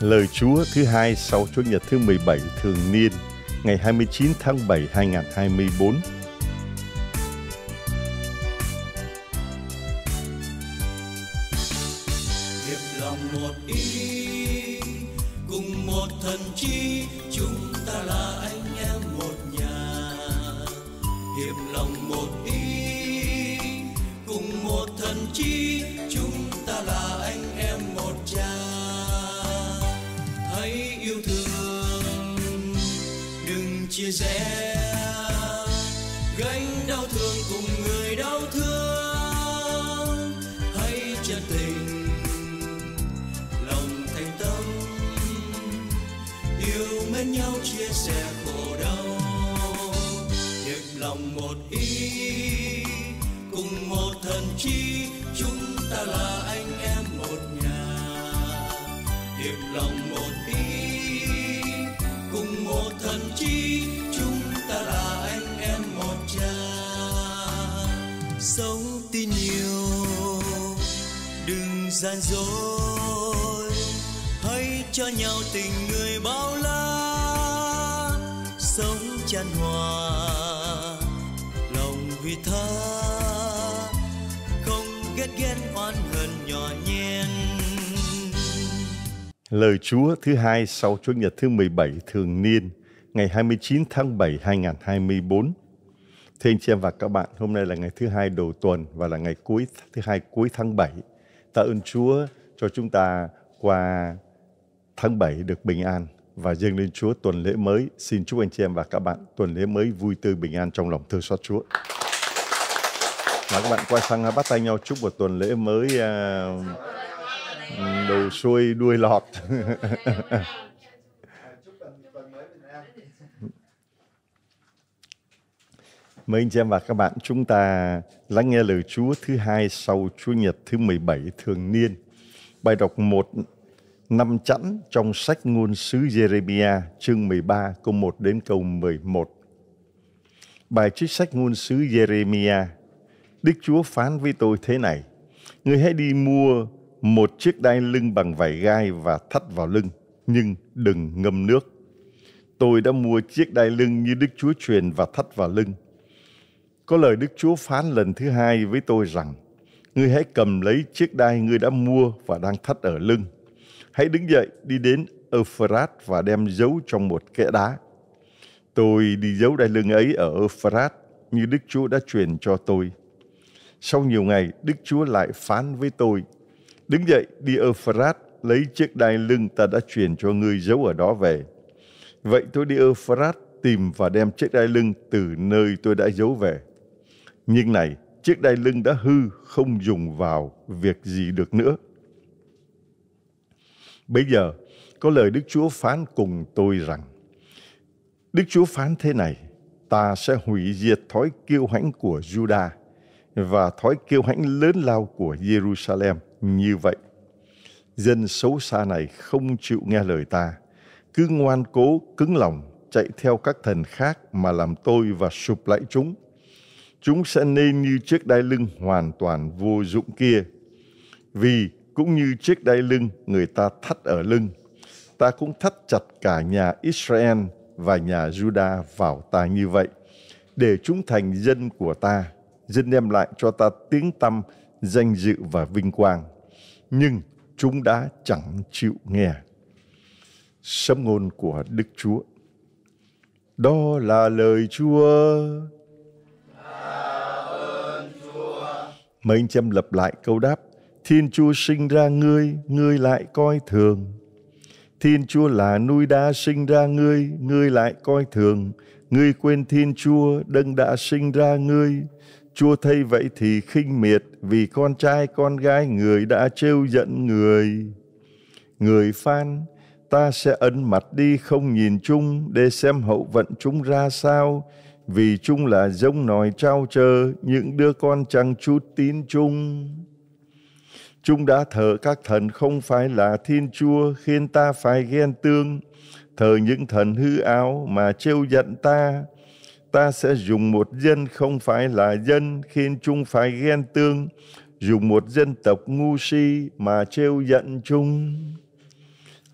Lời Chúa thứ hai sau Chúa Nhật thứ 17 thường niên ngày 29 tháng 7 2024 sẽ gánh đau thương cùng người đau thương hãy chân tình lòng thành tâm yêu mến nhau chia sẻ khổ đau hiệp lòng một ý cùng một thần chi chúng ta là anh em một nhà hiệp lòng gian dối hãy cho nhau tình người bao la sống chan hòa lòng vì tha không ghét ghen oan hờn nhỏ nhen Lời Chúa thứ hai sau Chúa Nhật thứ 17 thường niên ngày 29 tháng 7 2024 Thưa anh chị em và các bạn, hôm nay là ngày thứ hai đầu tuần và là ngày cuối thứ hai cuối tháng 7 tạ ơn Chúa cho chúng ta qua tháng 7 được bình an và dâng lên Chúa tuần lễ mới. Xin chúc anh chị em và các bạn tuần lễ mới vui tươi bình an trong lòng thương xót Chúa. Và các bạn quay sang bắt tay nhau chúc một tuần lễ mới uh, à, đầu xuôi đuôi lọt. Mời anh chị em và các bạn chúng ta lắng nghe lời Chúa thứ hai sau Chúa Nhật thứ 17 thường niên. Bài đọc 1 năm chẵn trong sách ngôn sứ Jeremia chương 13 câu 1 đến câu 11. Bài trích sách ngôn sứ Jeremia Đức Chúa phán với tôi thế này người hãy đi mua một chiếc đai lưng bằng vải gai và thắt vào lưng Nhưng đừng ngâm nước Tôi đã mua chiếc đai lưng như Đức Chúa truyền và thắt vào lưng có lời Đức Chúa phán lần thứ hai với tôi rằng, Ngươi hãy cầm lấy chiếc đai ngươi đã mua và đang thắt ở lưng. Hãy đứng dậy đi đến Euphrat và đem giấu trong một kẽ đá. Tôi đi giấu đai lưng ấy ở Euphrat như Đức Chúa đã truyền cho tôi. Sau nhiều ngày, Đức Chúa lại phán với tôi, Đứng dậy đi Euphrat lấy chiếc đai lưng ta đã truyền cho ngươi giấu ở đó về. Vậy tôi đi Euphrat tìm và đem chiếc đai lưng từ nơi tôi đã giấu về. Nhưng này, chiếc đai lưng đã hư, không dùng vào việc gì được nữa. Bây giờ, có lời Đức Chúa phán cùng tôi rằng, Đức Chúa phán thế này, ta sẽ hủy diệt thói kiêu hãnh của Juda và thói kiêu hãnh lớn lao của Jerusalem như vậy. Dân xấu xa này không chịu nghe lời ta, cứ ngoan cố, cứng lòng, chạy theo các thần khác mà làm tôi và sụp lại chúng – chúng sẽ nên như chiếc đai lưng hoàn toàn vô dụng kia. Vì cũng như chiếc đai lưng người ta thắt ở lưng, ta cũng thắt chặt cả nhà Israel và nhà Judah vào ta như vậy, để chúng thành dân của ta, dân đem lại cho ta tiếng tăm, danh dự và vinh quang. Nhưng chúng đã chẳng chịu nghe. Sấm ngôn của Đức Chúa. Đó là lời Chúa. Mấy anh chị lặp lại câu đáp. Thiên Chúa sinh ra ngươi, ngươi lại coi thường. Thiên Chúa là nuôi đá sinh ra ngươi, ngươi lại coi thường. Ngươi quên Thiên Chúa, đấng đã sinh ra ngươi. Chúa thay vậy thì khinh miệt vì con trai con gái người đã trêu giận người. Người phan, ta sẽ ấn mặt đi không nhìn chung để xem hậu vận chúng ra sao vì chung là dông nòi trao chờ những đứa con chẳng chút tín chung. Chúng đã thờ các thần không phải là Thiên Chúa khiến ta phải ghen tương, thờ những thần hư áo mà trêu giận ta. Ta sẽ dùng một dân không phải là dân khiến chúng phải ghen tương, dùng một dân tộc ngu si mà trêu giận chúng.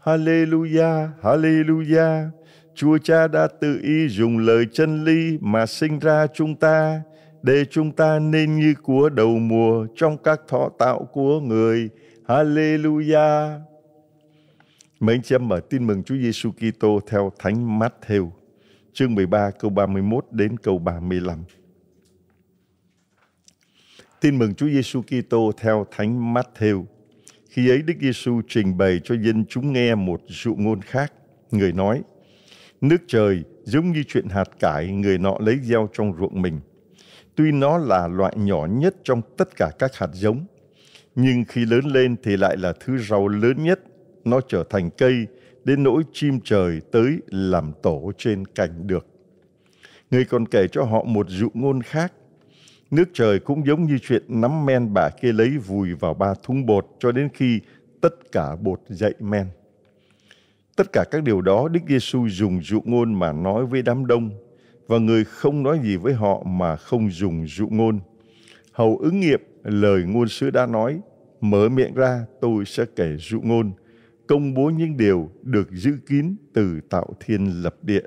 Hallelujah, Hallelujah. Chúa Cha đã tự ý dùng lời chân lý mà sinh ra chúng ta để chúng ta nên như của đầu mùa trong các thọ tạo của người. Hallelujah! Mấy anh chị em mở tin mừng Chúa Giêsu Kitô theo Thánh Matthew, chương 13 câu 31 đến câu 35. Tin mừng Chúa Giêsu Kitô theo Thánh Matthew. Khi ấy Đức Giêsu trình bày cho dân chúng nghe một dụ ngôn khác, người nói: Nước trời giống như chuyện hạt cải người nọ lấy gieo trong ruộng mình. Tuy nó là loại nhỏ nhất trong tất cả các hạt giống, nhưng khi lớn lên thì lại là thứ rau lớn nhất. Nó trở thành cây, đến nỗi chim trời tới làm tổ trên cành được. Người còn kể cho họ một dụ ngôn khác. Nước trời cũng giống như chuyện nắm men bà kia lấy vùi vào ba thúng bột cho đến khi tất cả bột dậy men. Tất cả các điều đó Đức Giêsu dùng dụ ngôn mà nói với đám đông và người không nói gì với họ mà không dùng dụ ngôn. Hầu ứng nghiệm lời ngôn sứ đã nói, mở miệng ra tôi sẽ kể dụ ngôn, công bố những điều được giữ kín từ tạo thiên lập địa.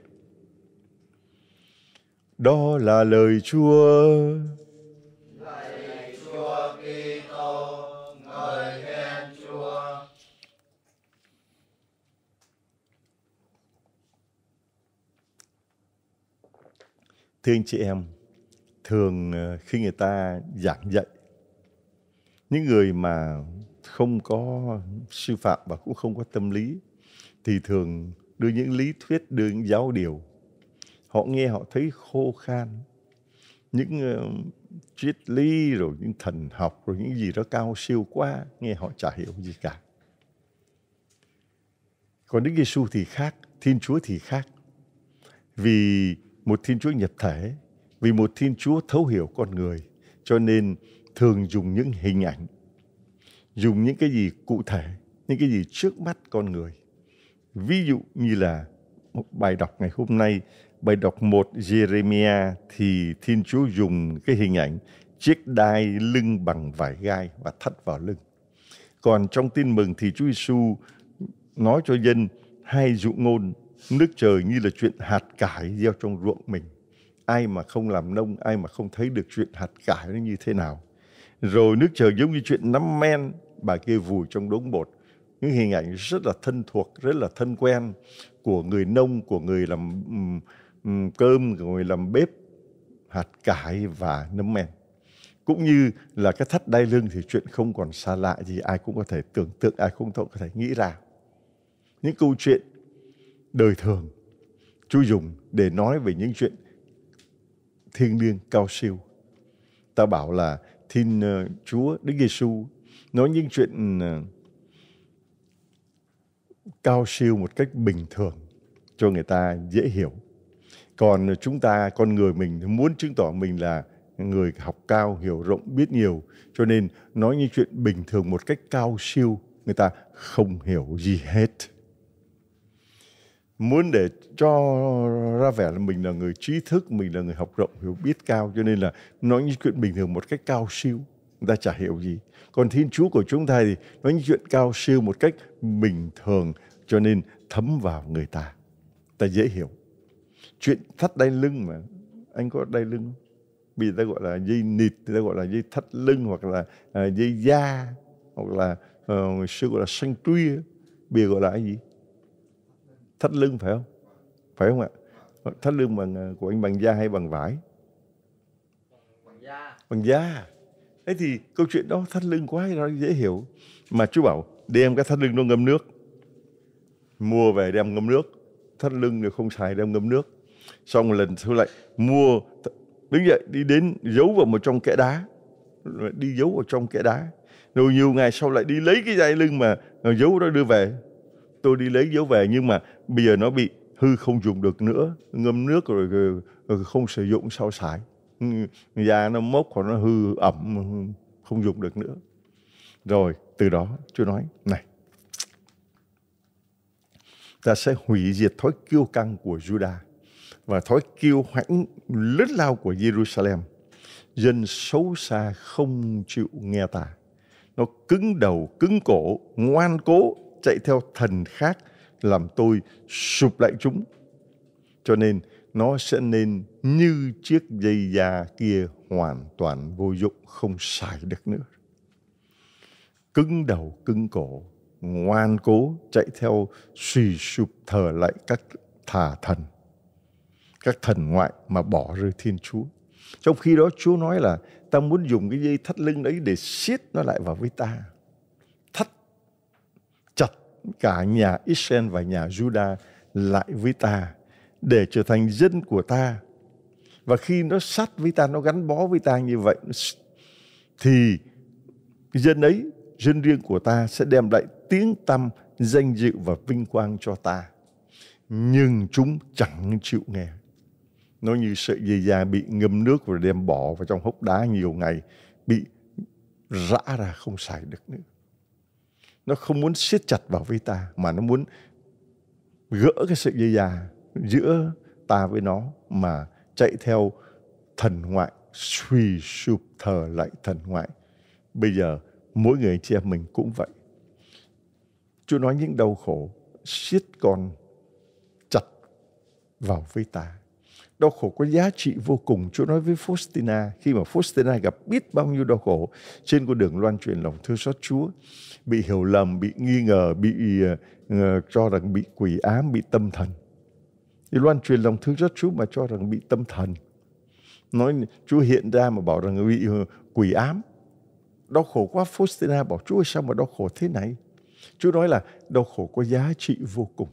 Đó là lời Chúa. Thưa anh chị em, thường ờ, khi người ta giảng dạy, những người mà không có sư phạm và cũng không có tâm lý thì thường đưa những lý thuyết, đưa những giáo điều. Họ nghe họ thấy khô khan. Những uh, triết lý rồi những thần học rồi những gì đó cao siêu quá nghe họ chả hiểu gì cả. Còn Đức Giêsu thì khác, Thiên Chúa thì khác. Vì một Thiên Chúa nhập thể, vì một Thiên Chúa thấu hiểu con người, cho nên thường dùng những hình ảnh, dùng những cái gì cụ thể, những cái gì trước mắt con người. Ví dụ như là một bài đọc ngày hôm nay, bài đọc 1 Jeremiah thì Thiên Chúa dùng cái hình ảnh chiếc đai lưng bằng vải gai và thắt vào lưng. Còn trong tin mừng thì Chúa Giêsu nói cho dân hai dụ ngôn nước trời như là chuyện hạt cải gieo trong ruộng mình ai mà không làm nông ai mà không thấy được chuyện hạt cải nó như thế nào rồi nước trời giống như chuyện nắm men bà kia vùi trong đống bột những hình ảnh rất là thân thuộc rất là thân quen của người nông của người làm cơm của người làm bếp hạt cải và nấm men cũng như là cái thắt đai lưng thì chuyện không còn xa lạ gì ai cũng có thể tưởng tượng ai cũng có thể nghĩ ra những câu chuyện đời thường Chúa dùng để nói về những chuyện thiên liêng cao siêu. Ta bảo là Thiên uh, Chúa Đức Giêsu nói những chuyện uh, cao siêu một cách bình thường cho người ta dễ hiểu. Còn chúng ta, con người mình muốn chứng tỏ mình là người học cao, hiểu rộng, biết nhiều. Cho nên nói những chuyện bình thường một cách cao siêu, người ta không hiểu gì hết muốn để cho ra vẻ là mình là người trí thức mình là người học rộng hiểu biết cao cho nên là nói những chuyện bình thường một cách cao siêu người ta chả hiểu gì còn thiên chúa của chúng ta thì nói những chuyện cao siêu một cách bình thường cho nên thấm vào người ta ta dễ hiểu chuyện thắt đai lưng mà anh có đai lưng không? bây ta gọi là dây nịt ta gọi là dây thắt lưng hoặc là à, dây da hoặc là uh, xưa gọi là xanh truy bây gọi là cái gì thắt lưng phải không? Phải không ạ? Thắt lưng bằng à, của anh bằng da hay bằng vải? Bằng da. Bằng da. Thế thì câu chuyện đó thắt lưng quá nó dễ hiểu. Mà chú bảo đem cái thắt lưng nó ngâm nước. Mua về đem ngâm nước. Thắt lưng rồi không xài đem ngâm nước. Xong một lần sau lại mua đứng dậy đi đến giấu vào một trong kẽ đá. Đi giấu vào trong kẽ đá. Rồi nhiều ngày sau lại đi lấy cái dây lưng mà à, giấu đó đưa về tôi đi lấy dấu về nhưng mà bây giờ nó bị hư không dùng được nữa ngâm nước rồi, rồi không sử dụng sau xài da nó mốc hoặc nó hư ẩm không dùng được nữa rồi từ đó chúa nói này ta sẽ hủy diệt thói kiêu căng của Juda và thói kiêu hãnh lớn lao của Jerusalem. Dân xấu xa không chịu nghe ta. Nó cứng đầu, cứng cổ, ngoan cố chạy theo thần khác làm tôi sụp lại chúng. Cho nên nó sẽ nên như chiếc dây da kia hoàn toàn vô dụng không xài được nữa. Cứng đầu cứng cổ, ngoan cố chạy theo suy sụp thờ lại các thà thần, các thần ngoại mà bỏ rơi Thiên Chúa. Trong khi đó Chúa nói là ta muốn dùng cái dây thắt lưng đấy để siết nó lại vào với ta cả nhà Israel và nhà Judah lại với ta để trở thành dân của ta. Và khi nó sát với ta, nó gắn bó với ta như vậy, thì dân ấy, dân riêng của ta sẽ đem lại tiếng tăm, danh dự và vinh quang cho ta. Nhưng chúng chẳng chịu nghe. Nó như sợi dây da bị ngâm nước và đem bỏ vào trong hốc đá nhiều ngày, bị rã ra không xài được nữa nó không muốn siết chặt vào với ta mà nó muốn gỡ cái sự dây già giữa ta với nó mà chạy theo thần ngoại suy sụp thờ lại thần ngoại bây giờ mỗi người chị em mình cũng vậy chúa nói những đau khổ siết con chặt vào với ta đau khổ có giá trị vô cùng. Chúa nói với Faustina, khi mà Faustina gặp biết bao nhiêu đau khổ trên con đường loan truyền lòng thương xót Chúa, bị hiểu lầm, bị nghi ngờ, bị uh, cho rằng bị quỷ ám, bị tâm thần. Thì loan truyền lòng thương xót Chúa mà cho rằng bị tâm thần. Nói Chúa hiện ra mà bảo rằng bị uh, quỷ ám. Đau khổ quá, Faustina bảo Chúa sao mà đau khổ thế này? Chúa nói là đau khổ có giá trị vô cùng.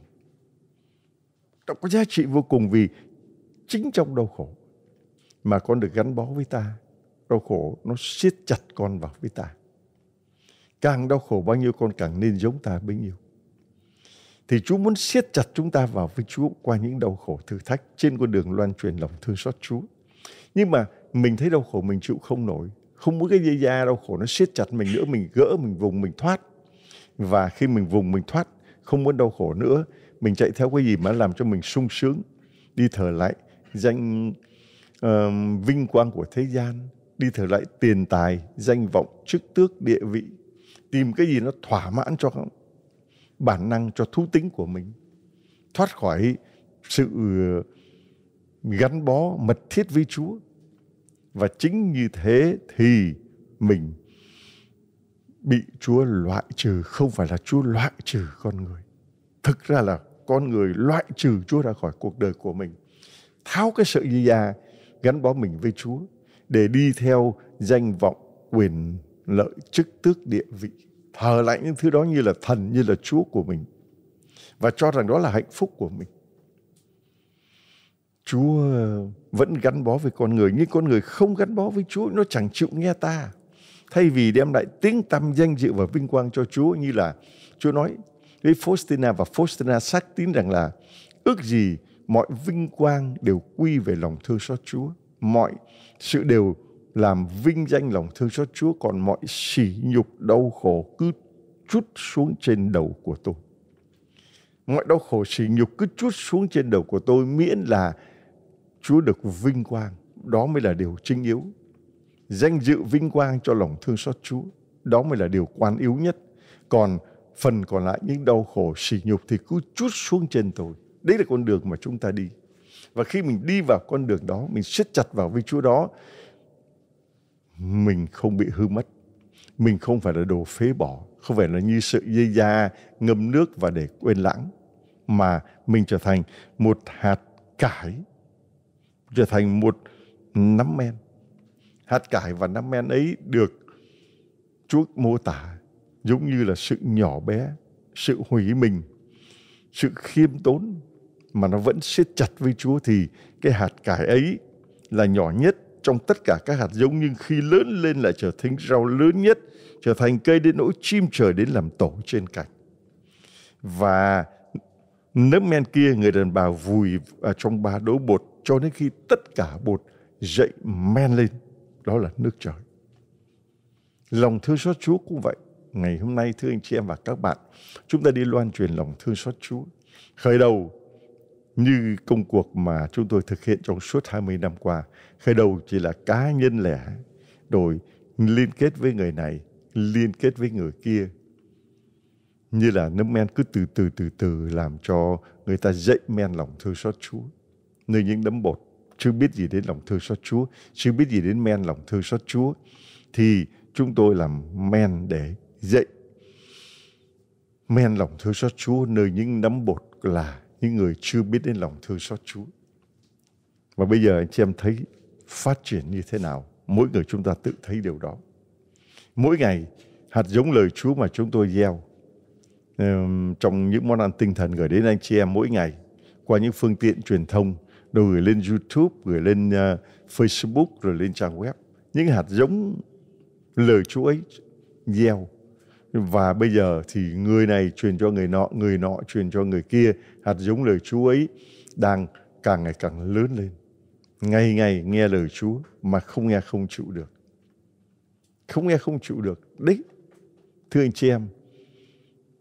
Nó có giá trị vô cùng vì chính trong đau khổ mà con được gắn bó với ta đau khổ nó siết chặt con vào với ta càng đau khổ bao nhiêu con càng nên giống ta bấy nhiêu thì Chúa muốn siết chặt chúng ta vào với Chúa qua những đau khổ thử thách trên con đường loan truyền lòng thương xót Chúa. Nhưng mà mình thấy đau khổ mình chịu không nổi, không muốn cái dây da đau khổ nó siết chặt mình nữa, mình gỡ, mình vùng, mình thoát. Và khi mình vùng, mình thoát, không muốn đau khổ nữa, mình chạy theo cái gì mà làm cho mình sung sướng, đi thở lại, danh uh, vinh quang của thế gian đi trở lại tiền tài danh vọng chức tước địa vị tìm cái gì nó thỏa mãn cho bản năng cho thú tính của mình thoát khỏi sự gắn bó mật thiết với Chúa và chính như thế thì mình bị Chúa loại trừ không phải là Chúa loại trừ con người thực ra là con người loại trừ Chúa ra khỏi cuộc đời của mình tháo cái sợi dây da gắn bó mình với Chúa để đi theo danh vọng quyền lợi chức tước địa vị thờ lại những thứ đó như là thần như là Chúa của mình và cho rằng đó là hạnh phúc của mình. Chúa vẫn gắn bó với con người nhưng con người không gắn bó với Chúa nó chẳng chịu nghe ta thay vì đem lại tiếng tăm danh dự và vinh quang cho Chúa như là Chúa nói với Faustina và Faustina xác tín rằng là ước gì mọi vinh quang đều quy về lòng thương xót Chúa. Mọi sự đều làm vinh danh lòng thương xót Chúa, còn mọi sỉ nhục đau khổ cứ trút xuống trên đầu của tôi. Mọi đau khổ sỉ nhục cứ trút xuống trên đầu của tôi miễn là Chúa được vinh quang. Đó mới là điều chính yếu. Danh dự vinh quang cho lòng thương xót Chúa. Đó mới là điều quan yếu nhất. Còn phần còn lại những đau khổ sỉ nhục thì cứ trút xuống trên tôi Đấy là con đường mà chúng ta đi. Và khi mình đi vào con đường đó, mình siết chặt vào với Chúa đó, mình không bị hư mất. Mình không phải là đồ phế bỏ, không phải là như sự dây da ngâm nước và để quên lãng. Mà mình trở thành một hạt cải, trở thành một nắm men. Hạt cải và nắm men ấy được Chúa mô tả giống như là sự nhỏ bé, sự hủy mình, sự khiêm tốn mà nó vẫn siết chặt với Chúa thì cái hạt cải ấy là nhỏ nhất trong tất cả các hạt giống nhưng khi lớn lên lại trở thành rau lớn nhất, trở thành cây đến nỗi chim trời đến làm tổ trên cành. Và nếp men kia người đàn bà vùi ở trong ba đố bột cho đến khi tất cả bột dậy men lên. Đó là nước trời. Lòng thương xót Chúa cũng vậy. Ngày hôm nay thưa anh chị em và các bạn, chúng ta đi loan truyền lòng thương xót Chúa. Khởi đầu như công cuộc mà chúng tôi thực hiện trong suốt 20 năm qua. Khởi đầu chỉ là cá nhân lẻ, rồi liên kết với người này, liên kết với người kia. Như là nấm men cứ từ từ từ từ làm cho người ta dậy men lòng thương xót Chúa. Nơi những nấm bột chưa biết gì đến lòng thương xót Chúa, chưa biết gì đến men lòng thương xót Chúa. Thì chúng tôi làm men để dậy men lòng thương xót Chúa nơi những nấm bột là những người chưa biết đến lòng thương xót Chúa. Và bây giờ anh chị em thấy phát triển như thế nào? Mỗi người chúng ta tự thấy điều đó. Mỗi ngày hạt giống lời Chúa mà chúng tôi gieo trong những món ăn tinh thần gửi đến anh chị em mỗi ngày qua những phương tiện truyền thông rồi gửi lên YouTube, gửi lên ờ, Facebook, rồi lên trang web. Những hạt giống lời Chúa ấy gieo và bây giờ thì người này truyền cho người nọ người nọ truyền cho người kia hạt giống lời chúa ấy đang càng ngày càng lớn lên ngày ngày nghe lời chúa mà không nghe không chịu được không nghe không chịu được đấy thưa anh chị em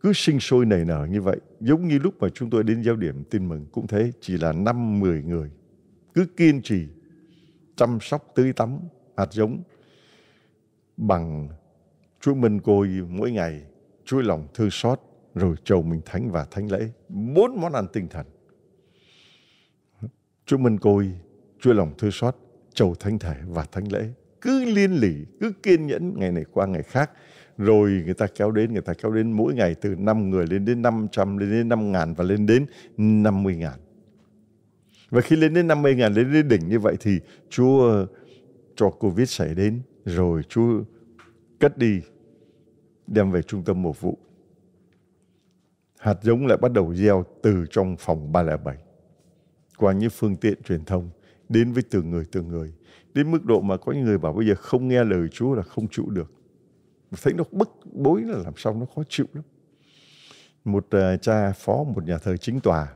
cứ sinh sôi nảy nở như vậy giống như lúc mà chúng tôi đến giao điểm tin mừng cũng thế chỉ là năm mười người cứ kiên trì chăm sóc tưới tắm hạt giống bằng Chúa Minh Côi mỗi ngày, Chúa lòng thương xót, rồi chầu mình thánh và thánh lễ. Bốn món ăn tinh thần. Chúa Minh Côi, Chúa lòng thương xót, chầu thánh thể và thánh lễ. Cứ liên lỉ, cứ kiên nhẫn ngày này qua ngày khác. Rồi người ta kéo đến, người ta kéo đến mỗi ngày từ 5 người lên đến 500, lên đến 5 ngàn và lên đến 50 ngàn. Và khi lên đến 50 ngàn, lên đến đỉnh như vậy thì Chúa cho Covid xảy đến, rồi Chúa cất đi đem về trung tâm mùa vụ. Hạt giống lại bắt đầu gieo từ trong phòng 307 qua những phương tiện truyền thông đến với từng người từng người đến mức độ mà có những người bảo bây giờ không nghe lời Chúa là không chịu được thấy nó bức bối là làm sao nó khó chịu lắm một uh, cha phó một nhà thờ chính tòa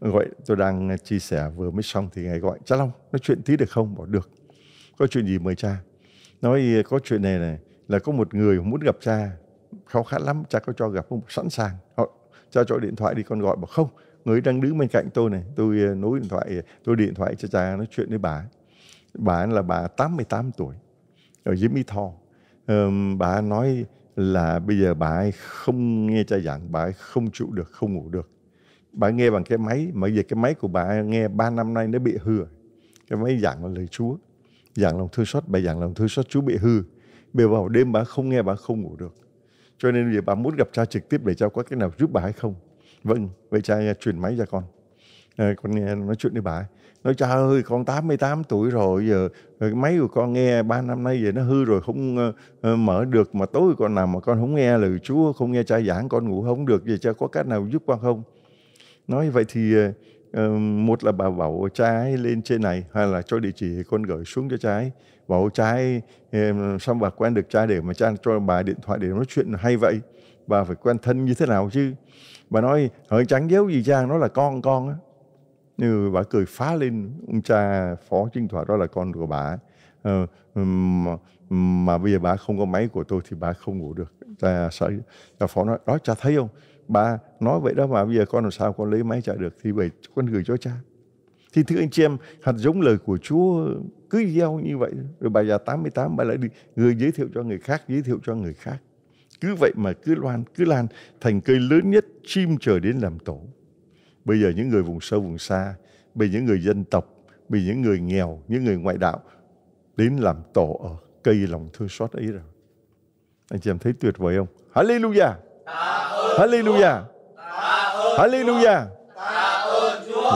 gọi tôi đang chia sẻ vừa mới xong thì ngài gọi cha Long nói chuyện tí được không bảo được có chuyện gì mời cha nói có chuyện này này là có một người muốn gặp cha khó khăn lắm cha có cho gặp không sẵn sàng họ cha cho điện thoại đi con gọi bảo không người đang đứng bên cạnh tôi này tôi ờ, nối điện thoại tôi điện thoại cho cha nói chuyện với bà bà là bà 88 tuổi ở dưới Mỹ Tho um, bà nói là bây giờ bà ấy không nghe cha giảng bà ấy không chịu được không ngủ được bà nghe bằng cái máy mà giờ cái máy của bà nghe ba năm nay nó bị hư cái máy giảng là lời Chúa giảng lòng thương xót bà giảng lòng thương xót Chúa bị hư Bây vào đêm bà không nghe, bà không ngủ được. Cho nên vì bà muốn gặp cha trực tiếp để cha có cái nào giúp bà hay không. Vâng, vậy cha truyền máy cho con. À, con nói chuyện với bà Nói cha ơi con 88 tuổi rồi giờ ờ, máy của con nghe ba năm nay vậy nó hư rồi không uh, mở được mà tối con nằm mà con không nghe lời Chúa không nghe cha giảng con ngủ không được vậy cha có cách nào giúp con không nói vậy thì Ờ, một là bà bảo trái lên trên này hay là cho địa chỉ con gửi xuống cho trái. bảo trái ờ, xong bà quen được cha để mà cha cho bà điện thoại để nói chuyện hay vậy bà phải quen thân như thế nào chứ bà nói hỡi trắng dấu gì cha nó là con con á như ừ, bà cười phá lên ông cha phó chính thoại đó là con của bà ờ, mà, mà bây giờ bà không có máy của tôi thì bà không ngủ được cha sợ cha phó nói đó cha thấy không bà nói vậy đó mà bây giờ con làm sao con lấy máy chạy được thì vậy con gửi cho cha thì thưa anh chị em hạt giống lời của Chúa cứ gieo như vậy rồi bà già 88 bà lại đi người giới thiệu cho người khác giới thiệu cho người khác cứ vậy mà cứ loan cứ lan thành cây lớn nhất chim trời đến làm tổ bây giờ những người vùng sâu vùng xa bị những người dân tộc bị những người nghèo những người ngoại đạo đến làm tổ ở cây lòng thương xót ấy rồi anh chị em thấy tuyệt vời không hallelujah Hallelujah. Hallelujah.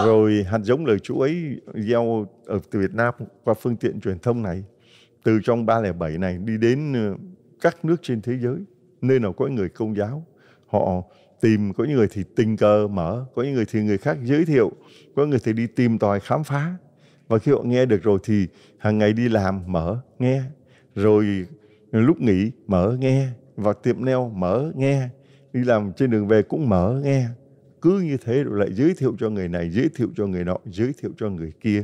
Rồi hạt giống lời Chúa ấy gieo ở từ Việt Nam qua phương tiện truyền thông này từ trong 307 này đi đến ờ, các nước trên thế giới nơi nào có người công giáo họ tìm có những người thì tình cờ mở có những người thì người khác giới thiệu có người thì đi tìm tòi khám phá và khi họ nghe được rồi thì hàng ngày đi làm mở nghe rồi lúc nghỉ mở nghe và tiệm neo mở nghe đi làm trên đường về cũng mở nghe cứ như thế rồi lại giới thiệu cho người này giới thiệu cho người nọ giới thiệu cho người kia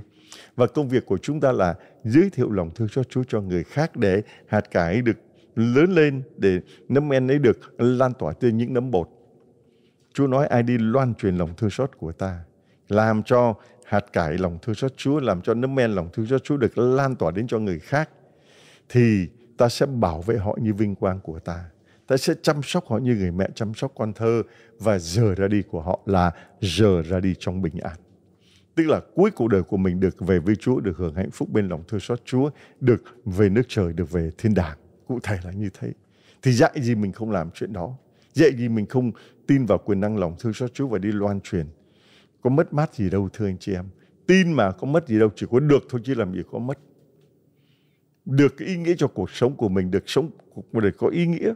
và công việc của chúng ta là giới thiệu lòng thương cho Chúa cho người khác để hạt cải được lớn lên để nấm men ấy được lan tỏa trên những nấm bột. Chúa nói ai đi loan truyền lòng thương xót của ta, làm cho hạt cải lòng thương xót Chúa, làm cho nấm men lòng thương xót Chúa được lan tỏa đến cho người khác thì ta sẽ bảo vệ họ như vinh quang của ta ta sẽ chăm sóc họ như người mẹ chăm sóc con thơ và giờ ra đi của họ là giờ ra đi trong bình an tức là cuối cuộc đời của mình được về với Chúa, được hưởng hạnh phúc bên lòng thương xót Chúa, được về nước trời, được về thiên đàng. Cụ thể là như thế. Thì dạy gì mình không làm chuyện đó. Dạy gì mình không tin vào quyền năng lòng thương xót Chúa và đi loan truyền. Có mất mát gì đâu thưa anh chị em. Tin mà có mất gì đâu, chỉ có được thôi chứ làm gì có mất. Được cái ý nghĩa cho cuộc sống của mình, được sống cuộc đời có ý nghĩa.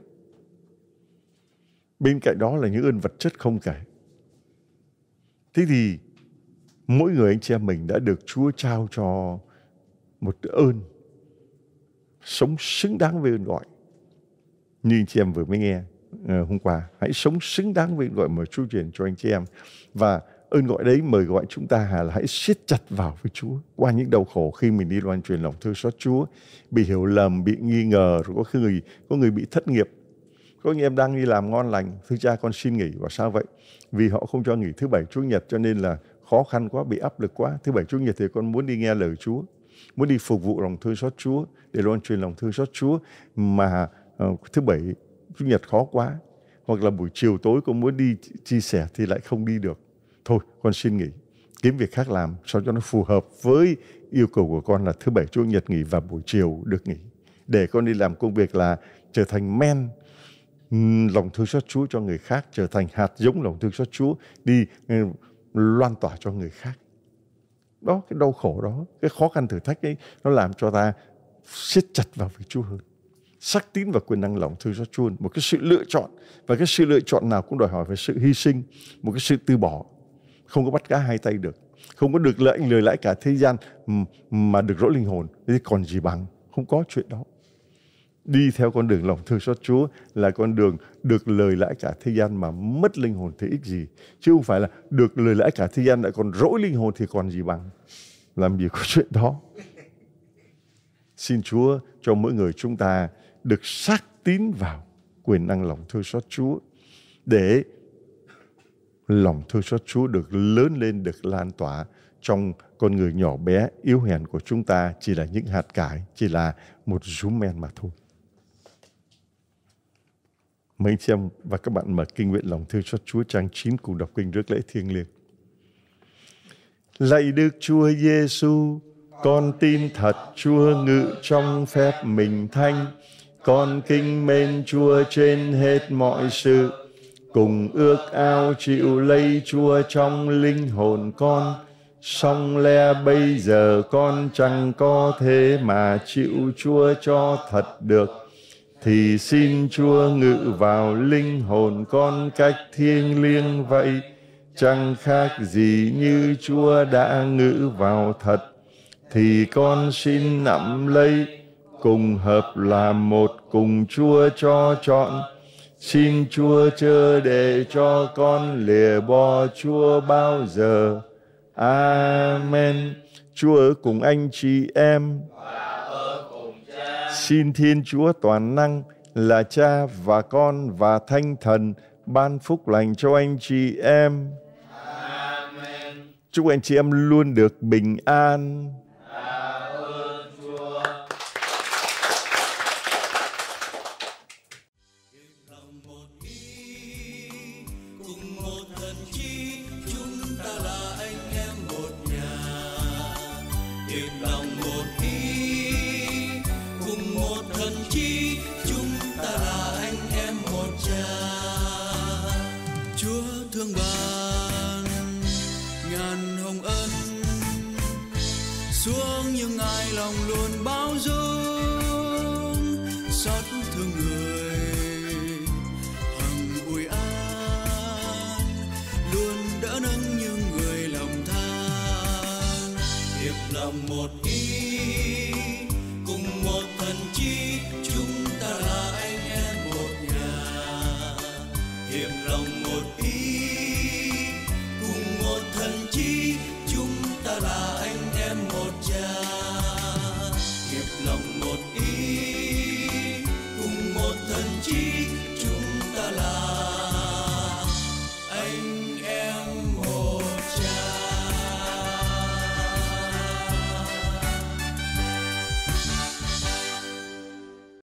Bên cạnh đó là những ơn vật chất không kể. Thế thì mỗi người anh chị em mình đã được Chúa trao cho một ơn sống xứng đáng với ơn gọi. Như anh chị em vừa mới nghe ờ, hôm qua, hãy sống xứng đáng với ơn gọi mà Chúa truyền cho anh chị em. Và ơn gọi đấy mời gọi chúng ta là hãy siết chặt vào với Chúa qua những đau khổ khi mình đi loan truyền lòng thương xót Chúa bị hiểu lầm bị nghi ngờ rồi có người có người bị thất nghiệp có anh em đang đi làm ngon lành thưa cha con xin nghỉ và sao vậy vì họ không cho nghỉ thứ bảy chủ nhật cho nên là khó khăn quá bị áp lực quá thứ bảy chủ nhật thì con muốn đi nghe lời chúa muốn đi phục vụ lòng thương xót chúa để loan truyền lòng thương xót chúa mà uh, thứ bảy chủ nhật khó quá hoặc là buổi chiều tối con muốn đi chia sẻ thì lại không đi được thôi con xin nghỉ kiếm việc khác làm sao cho nó phù hợp với yêu cầu của con là thứ bảy chủ nhật nghỉ và buổi chiều được nghỉ để con đi làm công việc là trở thành men lòng thương xót Chúa cho người khác trở thành hạt giống lòng thương xót Chúa đi ờ, loan tỏa cho người khác. Đó cái đau khổ đó, cái khó khăn thử thách ấy nó làm cho ta siết chặt vào với Chúa hơn. Sắc tín và quyền năng lòng thương xót Chúa, một cái sự lựa chọn và cái sự lựa chọn nào cũng đòi hỏi về sự hy sinh, một cái sự từ bỏ, không có bắt cá hai tay được, không có được lợi lừa lãi cả thế gian mà được rỗ linh hồn thì còn gì bằng, không có chuyện đó đi theo con đường lòng thương xót Chúa là con đường được lời lãi cả thế gian mà mất linh hồn thì ích gì. Chứ không phải là được lời lãi cả thế gian lại còn rỗi linh hồn thì còn gì bằng. Làm gì có chuyện đó. Xin Chúa cho mỗi người chúng ta được xác tín vào quyền năng lòng thương xót Chúa để lòng thương xót Chúa được lớn lên, được lan tỏa trong con người nhỏ bé, yếu hèn của chúng ta chỉ là những hạt cải, chỉ là một rúm men mà thôi. Mời anh chị em và các bạn mở kinh nguyện lòng thương cho Chúa trang 9 cùng đọc kinh rước lễ thiêng liêng. Lạy Đức Chúa Giêsu, con tin thật Chúa ngự trong phép mình thanh, con kinh mến Chúa trên hết mọi sự, cùng ước ao chịu lấy Chúa trong linh hồn con. Song le bây giờ con chẳng có thế mà chịu Chúa cho thật được thì xin Chúa ngự vào linh hồn con cách thiêng liêng vậy, chẳng khác gì như Chúa đã ngự vào thật, thì con xin nắm lấy, cùng hợp làm một cùng Chúa cho chọn. Xin Chúa chớ để cho con lìa bỏ Chúa bao giờ. Amen. Chúa ở cùng anh chị em. Amen. Xin Thiên Chúa Toàn Năng là Cha và Con và Thanh Thần ban phúc lành cho anh chị em. Amen. Chúc anh chị em luôn được bình an. so